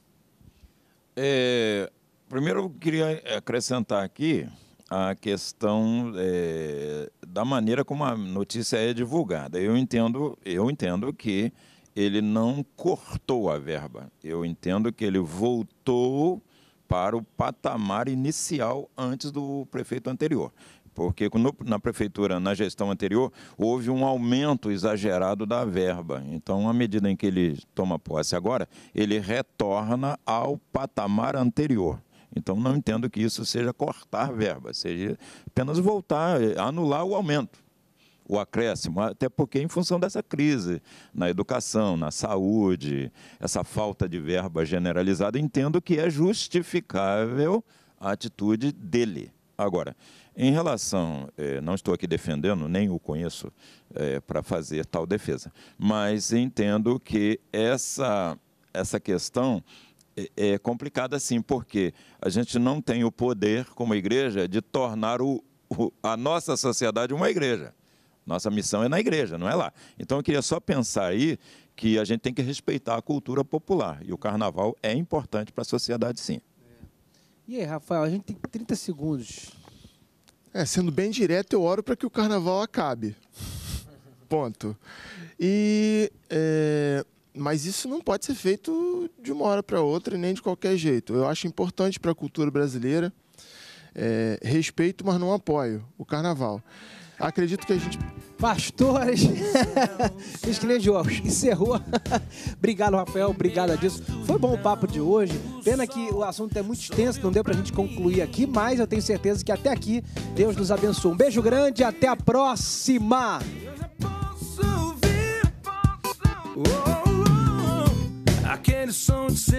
É, primeiro, eu queria acrescentar aqui a questão é, da maneira como a notícia é divulgada. Eu entendo, eu entendo que ele não cortou a verba. Eu entendo que ele voltou para o patamar inicial antes do prefeito anterior. Porque no, na prefeitura, na gestão anterior, houve um aumento exagerado da verba. Então, à medida em que ele toma posse agora, ele retorna ao patamar anterior. Então, não entendo que isso seja cortar verba, seja apenas voltar, anular o aumento o acréscimo, até porque em função dessa crise na educação, na saúde, essa falta de verba generalizada, entendo que é justificável a atitude dele. Agora, em relação, eh, não estou aqui defendendo, nem o conheço eh, para fazer tal defesa, mas entendo que essa, essa questão é, é complicada sim, porque a gente não tem o poder, como igreja, de tornar o, o, a nossa sociedade uma igreja. Nossa missão é na igreja, não é lá. Então eu queria só pensar aí que a gente tem que respeitar a cultura popular. E o carnaval é importante para a sociedade, sim. É. E aí, Rafael, a gente tem 30 segundos. É, sendo bem direto, eu oro para que o carnaval acabe. Ponto. E. É, mas isso não pode ser feito de uma hora para outra, nem de qualquer jeito. Eu acho importante para a cultura brasileira. É, respeito, mas não apoio o carnaval acredito que a gente. Pastores, os (laughs) encerrou. (laughs) obrigado, Rafael, obrigado a disso. Foi bom o papo de hoje. Pena que o assunto é muito extenso, não deu pra gente concluir aqui, mas eu tenho certeza que até aqui Deus nos abençoe. Um beijo grande, até a próxima! Aquele som de